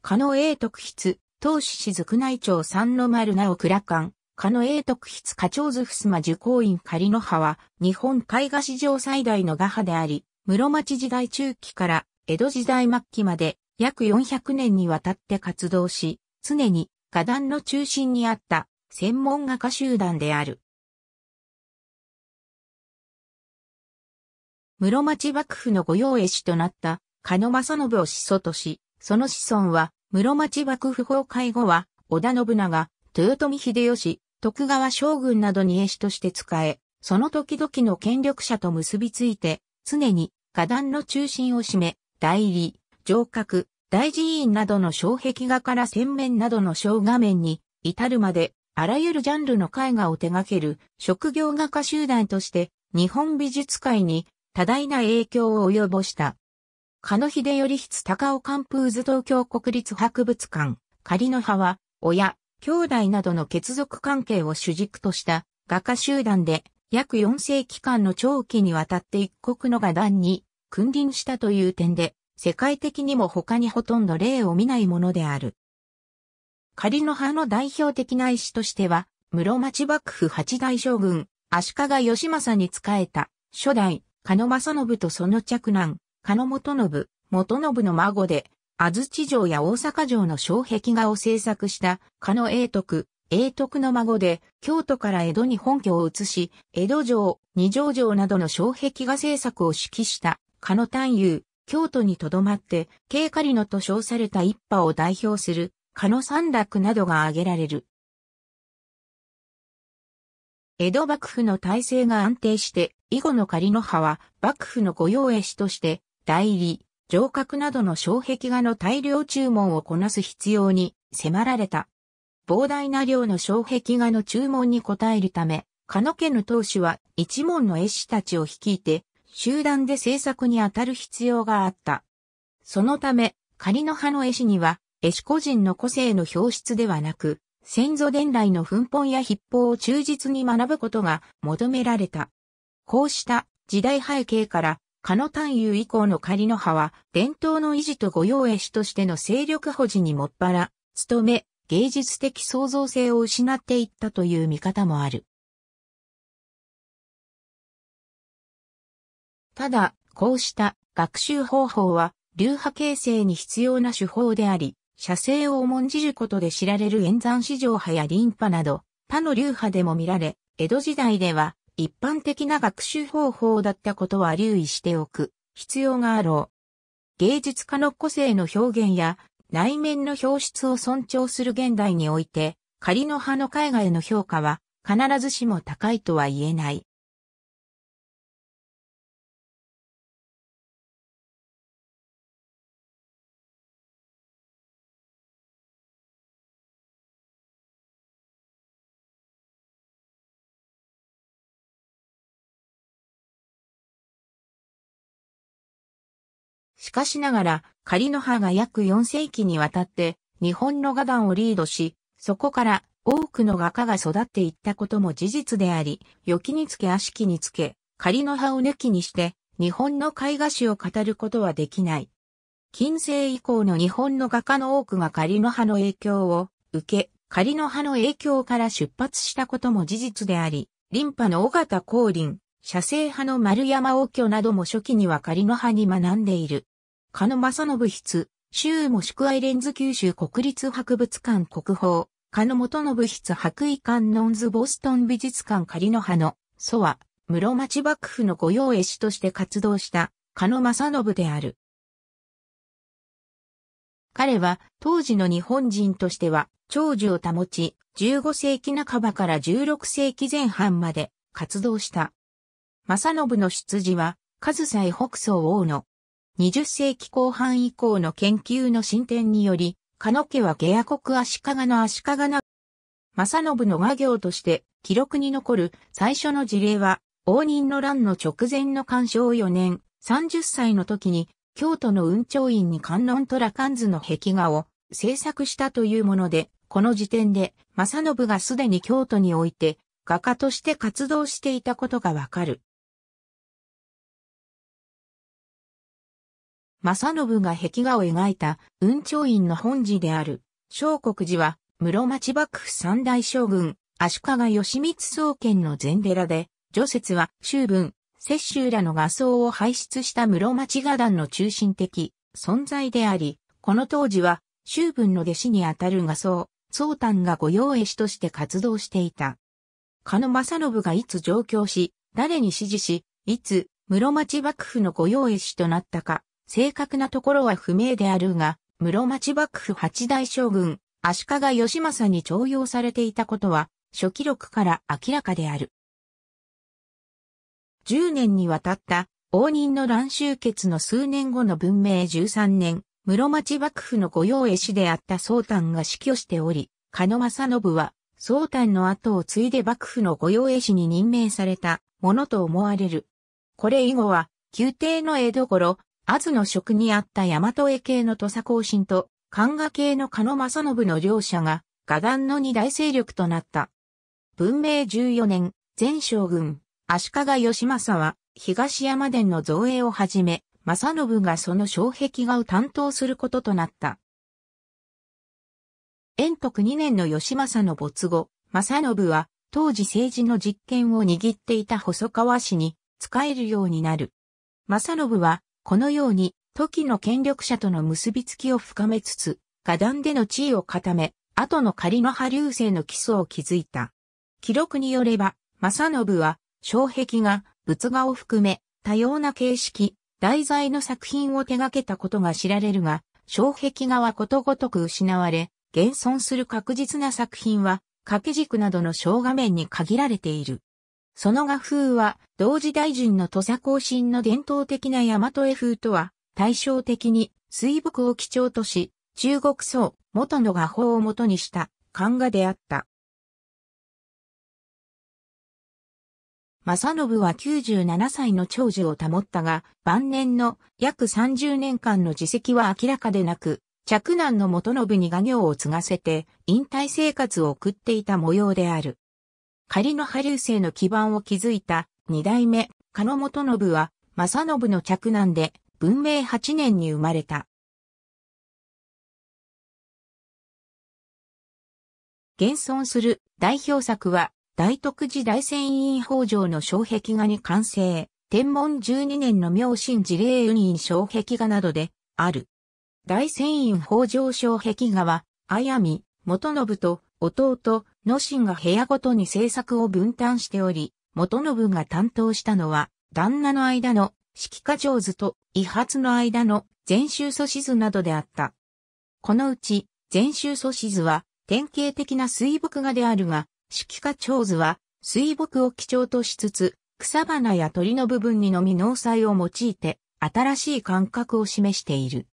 加野英徳筆、当市雫内町三の丸直倉館、加野英徳筆課長図ふすま受講院仮の葉は、日本絵画史上最大の画派であり、室町時代中期から江戸時代末期まで約400年にわたって活動し、常に画壇の中心にあった専門画家集団である。室町幕府の御用絵師となった、加野正信を始祖とし、その子孫は、室町幕府崩壊後は、織田信長、豊臣秀吉、徳川将軍などに絵師として使え、その時々の権力者と結びついて、常に下壇の中心を占め、代理、城郭、大寺院などの障壁画から洗面などの小画面に、至るまで、あらゆるジャンルの絵画を手掛ける職業画家集団として、日本美術界に多大な影響を及ぼした。加野秀頼筆高尾カンプーズ東京国立博物館、仮の葉は、親、兄弟などの血族関係を主軸とした画家集団で、約4世紀間の長期にわたって一国の画壇に君臨したという点で、世界的にも他にほとんど例を見ないものである。仮の葉の代表的な師としては、室町幕府八大将軍、足利義政に仕えた、初代、加野正信とその嫡男、加野元信、元信の孫で、安土城や大阪城の障壁画を制作した加野英徳、英徳の孫で、京都から江戸に本拠を移し、江戸城、二条城などの障壁画制作を指揮した加野丹友、京都に留まって、慶狩野と称された一派を代表する、加野三楽などが挙げられる。江戸幕府の体制が安定して、以後の狩野派は幕府の御用絵師として代理、城郭などの障壁画の大量注文をこなす必要に迫られた。膨大な量の障壁画の注文に応えるため、加の家の当主は一門の絵師たちを率いて、集団で制作に当たる必要があった。そのため、仮の派の絵師には、絵師個人の個性の表出ではなく、先祖伝来の奮本や筆法を忠実に学ぶことが求められた。こうした時代背景から鹿野探遊以降の仮の派は、伝統の維持と御用絵師としての勢力保持にもっぱら、努め、芸術的創造性を失っていったという見方もある。ただ、こうした学習方法は、流派形成に必要な手法であり、写生を重んじることで知られる演算市場派や林派など、他の流派でも見られ、江戸時代では一般的な学習方法だったことは留意しておく必要があろう。芸術家の個性の表現や内面の表出を尊重する現代において、仮の派の絵画への評価は必ずしも高いとは言えない。しかしながら、仮の葉が約4世紀にわたって日本の画壇をリードし、そこから多くの画家が育っていったことも事実であり、良きにつけ悪しきにつけ、仮の葉を抜きにして、日本の絵画史を語ることはできない。近世以降の日本の画家の多くが仮の葉の影響を受け、仮の葉の影響から出発したことも事実であり、リンパの尾形光林、写生派の丸山王居なども初期には仮の葉に学んでいる。鹿野正信筆、州も宿愛レンズ九州国立博物館国宝、鹿野元信筆博遺館ノンズボストン美術館仮の葉の、祖は、室町幕府の御用絵師として活動した鹿野正信である。彼は当時の日本人としては長寿を保ち、15世紀半ばから16世紀前半まで活動した。ノブの出自は、サイ北総王の20世紀後半以降の研究の進展により、加野家は下野国足利の足利な、正信の画業として記録に残る最初の事例は、応仁の乱の直前の干渉4年、30歳の時に、京都の雲長院に観音と羅漢図の壁画を制作したというもので、この時点で、正信がすでに京都において、画家として活動していたことがわかる。正信が壁画を描いた雲長院の本寺である、小国寺は、室町幕府三大将軍、足利義満総研の禅寺で、除雪は、修文、摂州らの画僧を輩出した室町画壇の中心的存在であり、この当時は、修文の弟子にあたる画僧、宗丹が御用絵師として活動していた。か野正信がいつ上京し、誰に指示し、いつ室町幕府の御用絵師となったか、正確なところは不明であるが、室町幕府八大将軍、足利義政に徴用されていたことは、初記録から明らかである。10年にわたった応仁の乱集結の数年後の文明13年、室町幕府の御用絵師であった宗丹が死去しており、鹿野正信は、宗丹の後を継いで幕府の御用絵師に任命されたものと思われる。これ以後は、宮廷の絵どころ、アズの職にあった大和絵系の土佐行進と、漢画系の狩野正信の両者が、画壇の二大勢力となった。文明14年、前将軍、足利義政は、東山殿の造営をはじめ、正信がその障壁画を担当することとなった。延徳2年の義政の没後、正信は、当時政治の実権を握っていた細川氏に、使えるようになる。正信は、このように、時の権力者との結びつきを深めつつ、画壇での地位を固め、後の仮の派流星の基礎を築いた。記録によれば、正信は、障壁が仏画を含め、多様な形式、題材の作品を手掛けたことが知られるが、障壁画はことごとく失われ、現存する確実な作品は、掛け軸などの小画面に限られている。その画風は、同時大臣の土佐行進の伝統的な大和絵風とは、対照的に水墨を基調とし、中国層、元の画法を元にした漢画であった。正信は97歳の長寿を保ったが、晩年の約30年間の自責は明らかでなく、嫡男の元信に画業を継がせて、引退生活を送っていた模様である。仮の波流生の基盤を築いた二代目、加野元信は、正信の嫡男で、文明八年に生まれた。現存する代表作は、大徳寺大仙院北条の障壁画に完成、天文十二年の明神寺霊雲院障壁画などで、ある。大仙院北条障壁画は、あやみ、元信と弟、野心が部屋ごとに制作を分担しており、元信が担当したのは、旦那の間の指揮科、上図と遺発の間の全集素子図などであった。このうち、全集素子図は典型的な水墨画であるが、指揮科、長図は水墨を基調としつつ、草花や鳥の部分にのみ農彩を用いて、新しい感覚を示している。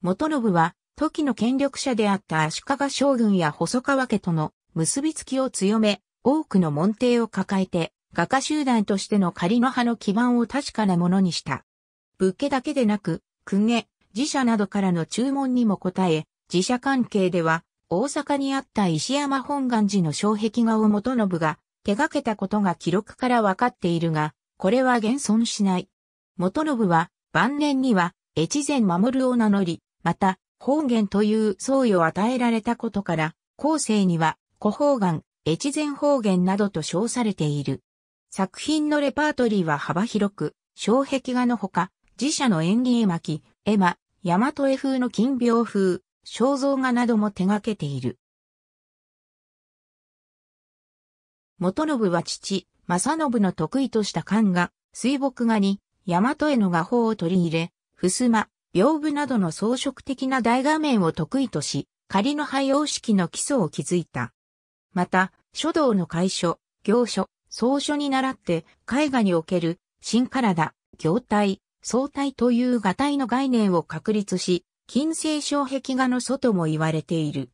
元信は、時の権力者であった足利将軍や細川家との結びつきを強め、多くの門弟を抱えて、画家集団としての仮の派の基盤を確かなものにした。武家だけでなく、公家、寺社などからの注文にも応え、寺社関係では、大阪にあった石山本願寺の障壁画を元信が手掛けたことが記録からわかっているが、これは現存しない。元信は晩年には越前守を名乗り、また方言という相意を与えられたことから、後世には、古方言、越前方言などと称されている。作品のレパートリーは幅広く、障壁画のほか、自社の演技絵巻、絵馬、大和絵風の金描風、肖像画なども手掛けている。元信は父、正信の得意とした漢画、水墨画に、大和絵の画法を取り入れ、襖、屏風などの装飾的な大画面を得意とし、仮の配様式の基礎を築いた。また、書道の楷書、行書、草書に倣って、絵画における、新体、行態、相対という画体の概念を確立し、近世障壁画の祖とも言われている。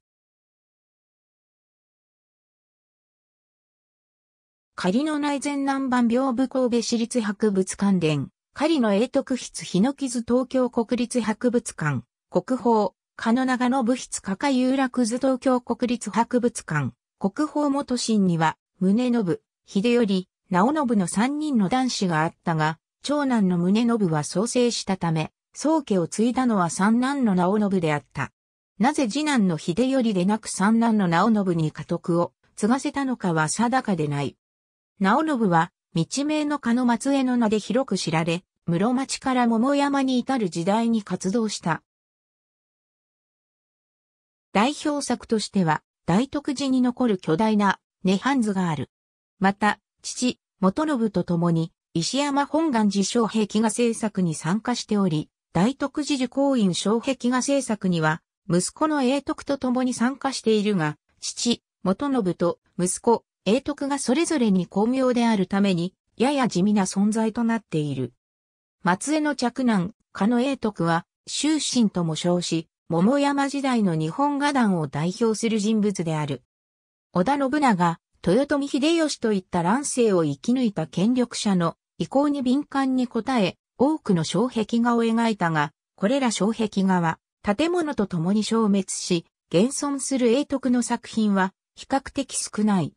仮の内前南蛮屏風神戸市立博物館伝。狩野永徳筆日の傷東京国立博物館、国宝、加野長野部筆加賀有楽図東京国立博物館、国宝元神には、宗信、秀頼、直信の三人の男子があったが、長男の宗信は創生したため、宗家を継いだのは三男の直信であった。なぜ次男の秀頼でなく三男の直信に家督を継がせたのかは定かでない。直信は道名の鹿の末江の名で広く知られ、室町から桃山に至る時代に活動した。代表作としては、大徳寺に残る巨大な、涅槃図がある。また、父、元信と共に、石山本願寺小壁画制作に参加しており、大徳寺寺公院小壁画制作には、息子の英徳と共に参加しているが、父、元信と息子、英徳がそれぞれに巧妙であるために、やや地味な存在となっている。松江の嫡男、加野英徳は、終身とも称し、桃山時代の日本画壇を代表する人物である。織田信長、豊臣秀吉といった乱世を生き抜いた権力者の意向に敏感に応え、多くの障壁画を描いたが、これら障壁画は建物と共に消滅し、現存する英徳の作品は比較的少ない。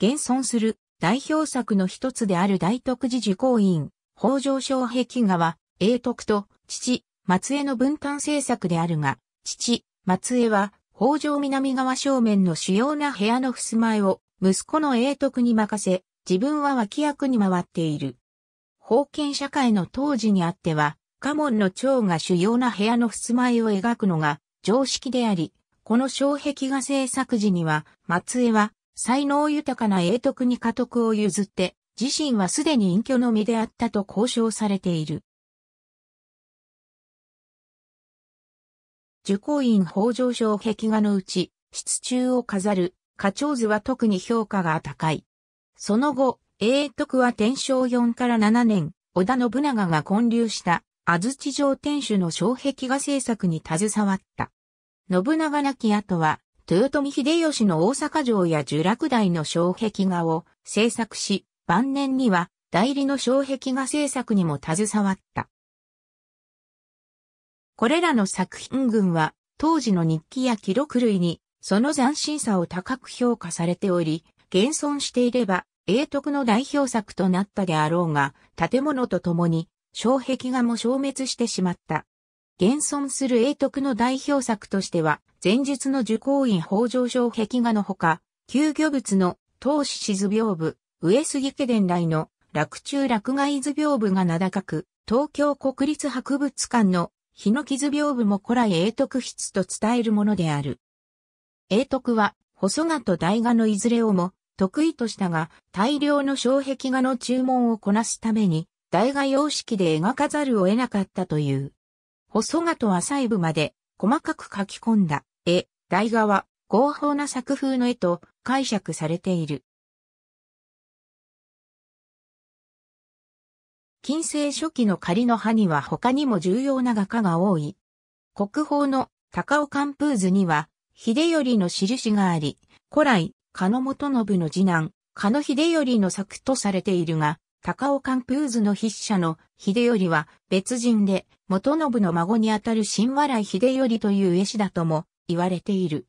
現存する代表作の一つである大徳寺受講院、北条小壁画は、英徳と父、松江の分担制作であるが、父、松江は、北条南側正面の主要な部屋の襖絵を、息子の英徳に任せ、自分は脇役に回っている。封建社会の当時にあっては、家紋の蝶が主要な部屋の襖絵を描くのが常識であり、この障壁画制作時には、松江は才能豊かな英徳に家督を譲って、自身はすでに隠居の身であったと交渉されている。受講院北条省壁画のうち、室中を飾る、花鳥図は特に評価が高い。その後、英徳は天正4から7年、織田信長が建立した、安土城天守の障壁画制作に携わった。信長亡き後は、豊臣秀吉の大阪城や樹落台の障壁画を制作し、晩年には代理の障壁画制作にも携わった。これらの作品群は当時の日記や記録類にその斬新さを高く評価されており、現存していれば英徳の代表作となったであろうが、建物とともに障壁画も消滅してしまった。現存する英徳の代表作としては、前述の受講院北条小壁画のほか、旧魚物の東志図屏風、上杉家伝来の落中落外図屏風が名高く、東京国立博物館の日の木図屏風も古来英徳筆と伝えるものである。英徳は、細画と大画のいずれをも得意としたが、大量の障壁画の注文をこなすために、大画様式で描かざるを得なかったという。細画と浅い部まで細かく書き込んだ絵、台画は合法な作風の絵と解釈されている。近世初期の仮の葉には他にも重要な画家が多い。国宝の高尾寒風図には、秀頼の印があり、古来、加野元信の次男、加野秀頼の作とされているが、高尾関ーズの筆者の秀頼は別人で、元信の孫にあたる新笑い秀頼という絵師だとも言われている。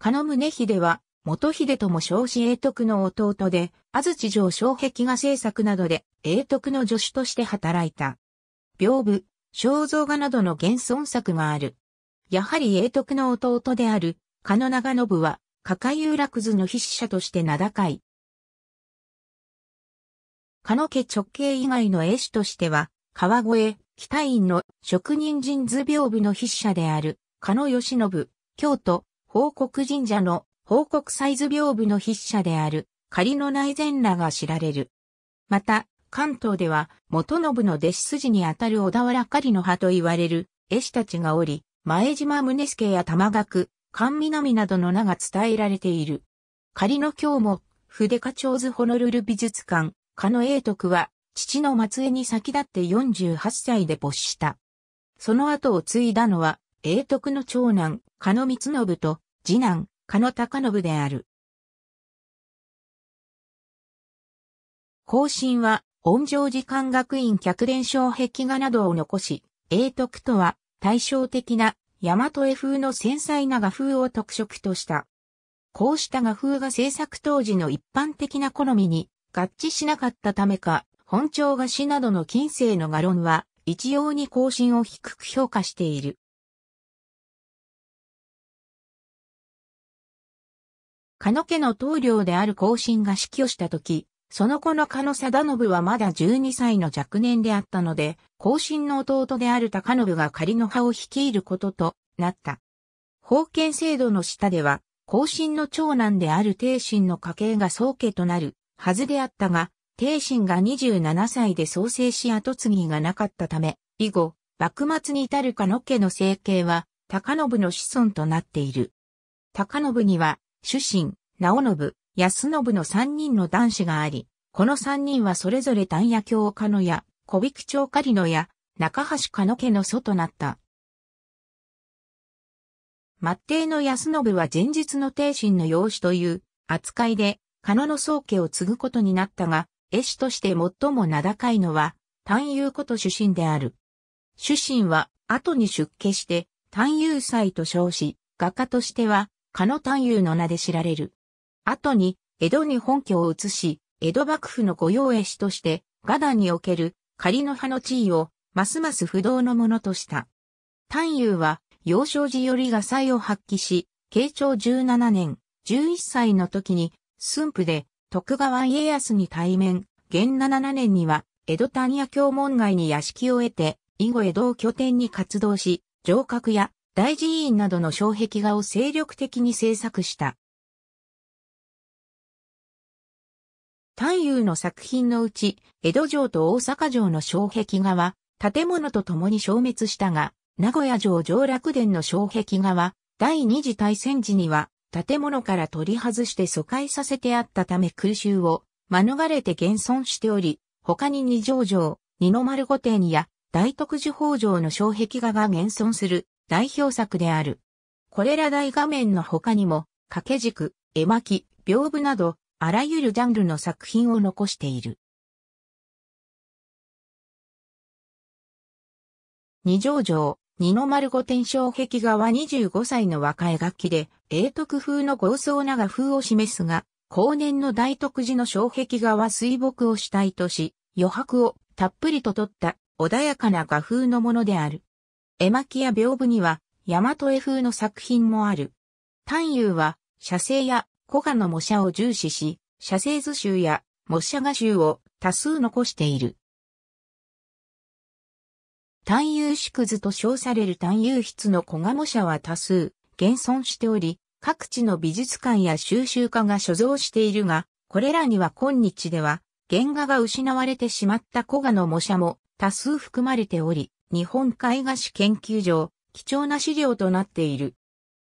野宗秀は、元秀とも少子英徳の弟で、安土城障壁画制作などで英徳の助手として働いた。屏風、肖像画などの現存作がある。やはり英徳の弟である、野長信は、加賀遊楽図の筆者として名高い。加野家直系以外の絵師としては、川越、北院の職人人図屏風の筆者である、加野義信、京都、報国神社の報国祭図屏風の筆者である、仮の内前らが知られる。また、関東では、元信の弟子筋にあたる小田原狩の派と言われる、絵師たちがおり、前島宗助や玉学、関南などの名が伝えられている。仮の今日も、筆課長図ホノルル美術館、エイ英徳は、父の末裔に先立って48歳で没した。その後を継いだのは、英徳の長男、加野光信と、次男、加野高信である。後進は、音上寺館学院客伝承壁画などを残し、英徳とは対照的な大和絵風の繊細な画風を特色とした。こうした画風が制作当時の一般的な好みに合致しなかったためか、本朝画師などの近世の画論は一様に更新を低く評価している。か野家の棟梁である更新が死去した時、その子の加野貞信はまだ12歳の若年であったので、後進の弟である高信が仮の派を率いることとなった。封建制度の下では、後進の長男である帝進の家系が宗家となるはずであったが、帝進が27歳で創生し跡継ぎがなかったため、以後、幕末に至る加野家の政計は、高信の子孫となっている。高信には、主臣、直信、安信の三人の男子があり、この三人はそれぞれ丹野教家のや、小引町狩野や、中橋家の家の祖となった。末帝の安信は前日の帝臣の養子という扱いで、カノの宗家を継ぐことになったが、絵師として最も名高いのは、単優こと主神である。主神は後に出家して、丹優祭と称し、画家としては、カノ丹優の名で知られる。後に、江戸に本拠を移し、江戸幕府の御用絵師として、画壇における仮の派の地位を、ますます不動のものとした。丹友は、幼少時より画才を発揮し、慶長17年、11歳の時に、駿府で、徳川家康に対面、元7年には、江戸谷屋教門外に屋敷を得て、以後江戸を拠点に活動し、城郭や大寺院などの障壁画を精力的に制作した。丹友の作品のうち、江戸城と大阪城の障壁画は、建物と共に消滅したが、名古屋城上楽殿の障壁画は、第二次大戦時には、建物から取り外して疎開させてあったため空襲を免れて現存しており、他に二条城、二の丸御殿や大徳寺宝城の障壁画が現存する代表作である。これら大画面の他にも、掛け軸、絵巻、屏風など、あらゆるジャンルの作品を残している。二条城、二の丸御天障壁画は25歳の若い楽器で、英徳風の豪壮な画風を示すが、後年の大徳寺の障壁画は水墨を主体とし、余白をたっぷりと取った穏やかな画風のものである。絵巻や屏風には、大和絵風の作品もある。丹遊は、写生や古賀の模写を重視し、写生図集や模写画集を多数残している。単有縮図と称される単有筆の古賀模写は多数、現存しており、各地の美術館や収集家が所蔵しているが、これらには今日では、原画が失われてしまった古賀の模写も多数含まれており、日本絵画史研究所、貴重な資料となっている。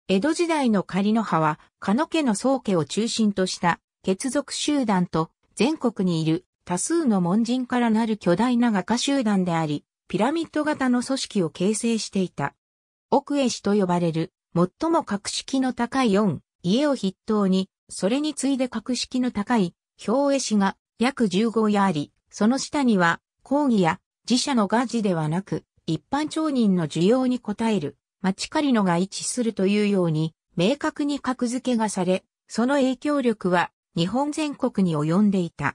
江戸時代の狩野派は、か野家の宗家を中心とした、血族集団と、全国にいる多数の門人からなる巨大な画家集団であり、ピラミッド型の組織を形成していた。奥絵師と呼ばれる、最も格式の高い四、家を筆頭に、それに次いで格式の高い、表絵師が約15やあり、その下には、講義や自社の画事ではなく、一般町人の需要に応える町狩野が位置するというように、明確に格付けがされ、その影響力は日本全国に及んでいた。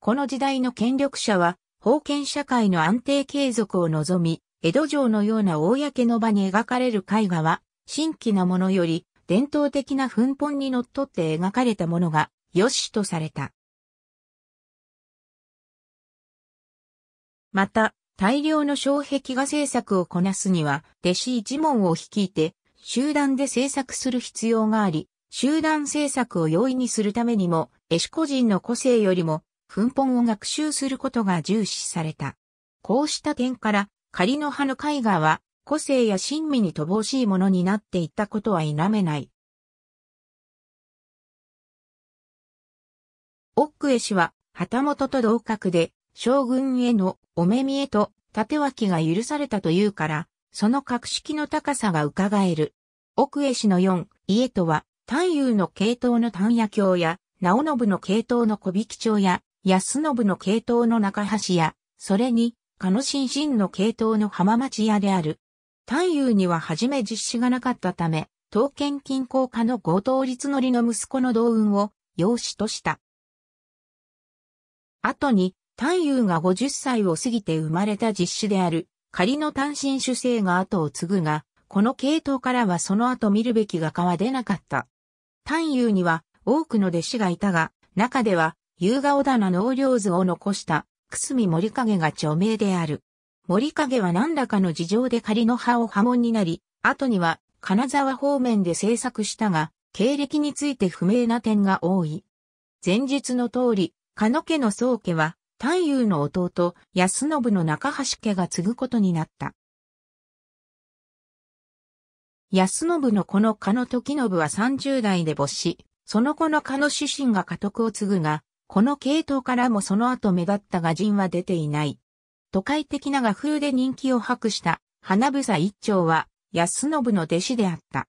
この時代の権力者は、封建社会の安定継続を望み、江戸城のような公の場に描かれる絵画は、新規なものより伝統的な奮本にのっとって描かれたものが良しとされた。また、大量の障壁画制作をこなすには、弟子一門を率いて、集団で制作する必要があり、集団制作を容易にするためにも、絵師個人の個性よりも、奮本を学習することが重視された。こうした点から、仮の葉の絵画は、個性や親身に乏しいものになっていったことは否めない。奥ッ氏は、旗本と同格で、将軍へのお目見えと縦脇が許されたというから、その格式の高さが伺える。奥江氏の四、家とは、丹友の系統の丹野教や、直信の系統の小引町や、安信の系統の中橋や、それに、鹿野新進の系統の浜町屋である。丹友には初め実施がなかったため、刀剣金鉱家の盗率律りの息子の同運を養子とした。後に、丹優が50歳を過ぎて生まれた実種である、仮の単身主生が後を継ぐが、この系統からはその後見るべき画家は出なかった。丹優には多くの弟子がいたが、中では、優雅小棚農業図を残した、久住森影が著名である。森影は何らかの事情で仮の葉を波紋になり、後には金沢方面で制作したが、経歴について不明な点が多い。前述の通り、か野家の宗家は、太夫の弟、安信の中橋家が継ぐことになった。安信のこの加野時信は30代で没し、その子の加野主身が家督を継ぐが、この系統からもその後目立った画人は出ていない。都会的な画風で人気を博した花房一丁は安信の弟子であった。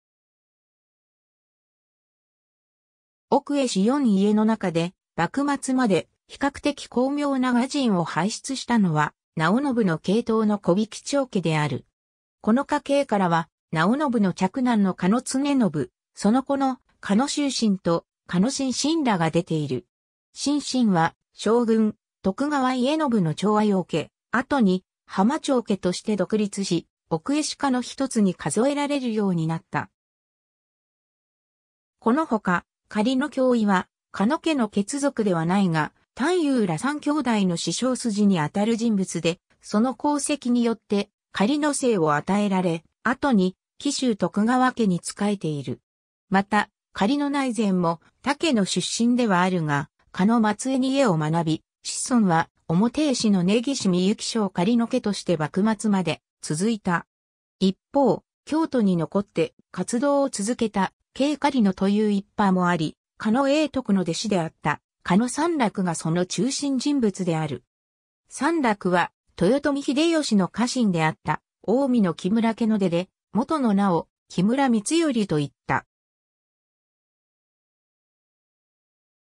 奥へ氏四家の中で幕末まで比較的巧妙な和人を輩出したのは、直信の系統の小引長家である。この家系からは、直信の嫡男の加野常信、その子の加野修身と加野新信らが出ている。新信は、将軍、徳川家信の長愛を受け、後に浜長家として独立し、奥江鹿の一つに数えられるようになった。このほか、仮の教威は、加野家の血族ではないが、丹夫ら三兄弟の師匠筋にあたる人物で、その功績によって仮の姓を与えられ、後に紀州徳川家に仕えている。また、仮の内前も竹の出身ではあるが、加の松江に家を学び、子孫は表絵師の根岸みゆき賞仮の家として幕末まで続いた。一方、京都に残って活動を続けた、慶仮のという一派もあり、加の英徳の弟子であった。狩野三楽がその中心人物である。三楽は、豊臣秀吉の家臣であった、近江の木村家の出で、元の名を、木村光頼と言った。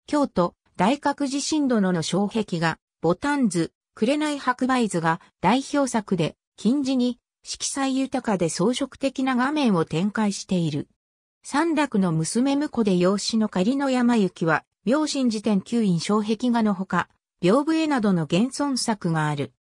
京都、大覚寺神殿の障壁画、ボタン図、紅白梅図が代表作で、近似に色彩豊かで装飾的な画面を展開している。三楽の娘婿で養子の仮の山行きは、明神寺天球院障壁画のほか、屏風絵などの現存作がある。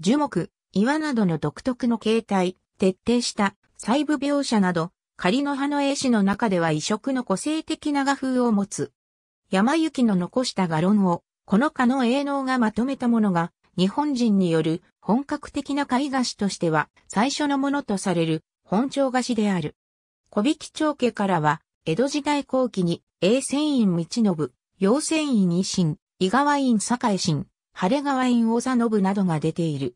樹木、岩などの独特の形態、徹底した細部描写など、仮の葉の絵師の中では異色の個性的な画風を持つ。山行の残した画論を、この家の営能がまとめたものが、日本人による本格的な絵画史としては最初のものとされる本調画子である。小引町家からは、江戸時代後期に、永泉院道信、陽泉院二新、伊川院堺新、晴川院大佐信などが出ている。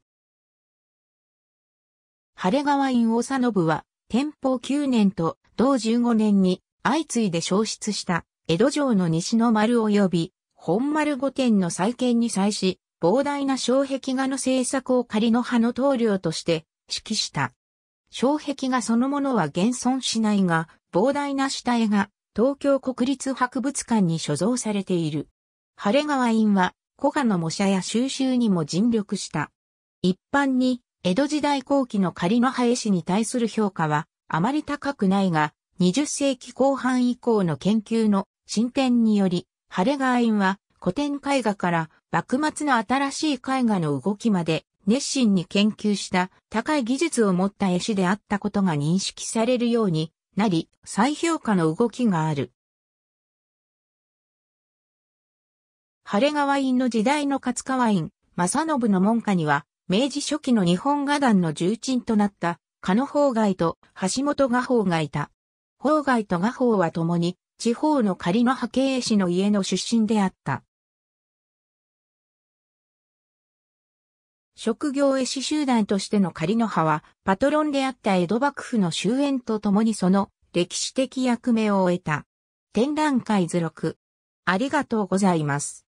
晴川院大佐信は、天保9年と同15年に相次いで焼失した江戸城の西の丸及び本丸御殿の再建に際し、膨大な障壁画の制作を仮の葉の棟梁として指揮した。障壁画そのものは現存しないが、膨大な下絵が東京国立博物館に所蔵されている。晴川院は古画の模写や収集にも尽力した。一般に江戸時代後期の仮の林に対する評価はあまり高くないが、20世紀後半以降の研究の進展により、晴川院は古典絵画から幕末の新しい絵画の動きまで熱心に研究した高い技術を持った絵師であったことが認識されるようになり、再評価の動きがある。晴れ川院の時代の勝川院、正信の門下には、明治初期の日本画壇の重鎮となった、加野法外と橋本画法がいた。法外と画法は共に、地方の仮の波形絵師の家の出身であった。職業絵師集団としての仮の派は、パトロンであった江戸幕府の終焉とともにその歴史的役目を終えた。展覧会図録。ありがとうございます。